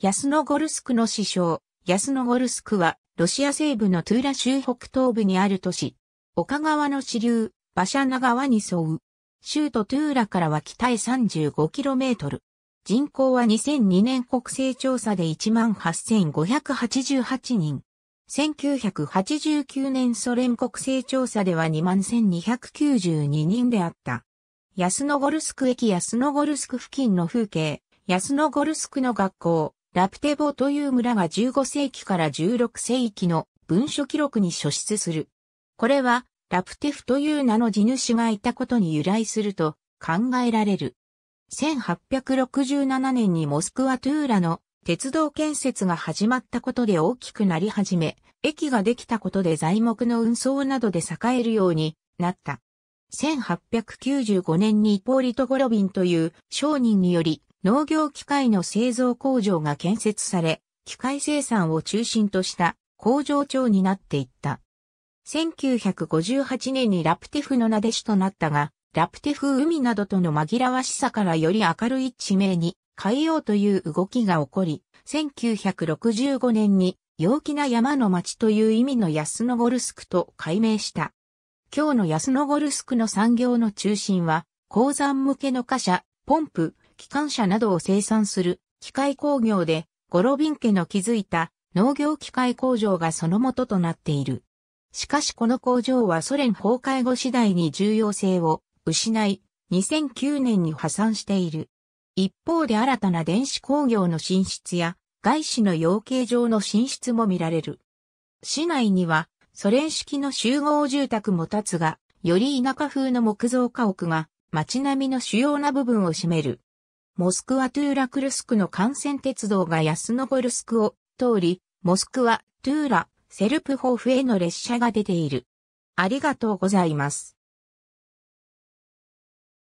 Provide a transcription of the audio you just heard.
ヤスノゴルスクの師匠、ヤスノゴルスクは、ロシア西部のトゥーラ州北東部にある都市、岡川の支流、バシャナ川に沿う。州都トゥーラからは北へ 35km。人口は2002年国勢調査で18,588人。1989年ソ連国勢調査では21,292人であった。ヤスノゴルスク駅ヤスノゴルスク付近の風景、ヤスノゴルスクの学校、ラプテボという村が15世紀から16世紀の文書記録に書出する。これは、ラプテフという名の地主がいたことに由来すると考えられる。1867年にモスクワトゥーラの鉄道建設が始まったことで大きくなり始め、駅ができたことで材木の運送などで栄えるようになった。1895年にイポーリト・ゴロビンという商人により農業機械の製造工場が建設され、機械生産を中心とした工場長になっていった。1958年にラプテフの名弟子となったが、ラプテフ海などとの紛らわしさからより明るい地名に変えようという動きが起こり、1965年に陽気な山の町という意味のヤスノゴルスクと改名した。今日のヤスノゴルスクの産業の中心は、鉱山向けの貨車、ポンプ、機関車などを生産する機械工業で、ゴロビン家の築いた農業機械工場がその元となっている。しかしこの工場はソ連崩壊後次第に重要性を失い、2009年に破産している。一方で新たな電子工業の進出や外資の養鶏場の進出も見られる。市内にはソ連式の集合住宅も立つが、より田舎風の木造家屋が街並みの主要な部分を占める。モスクワトゥーラクルスクの幹線鉄道がヤスノルスクを通り、モスクワ、トゥーラ、セルプホーフへの列車が出ている。ありがとうございます。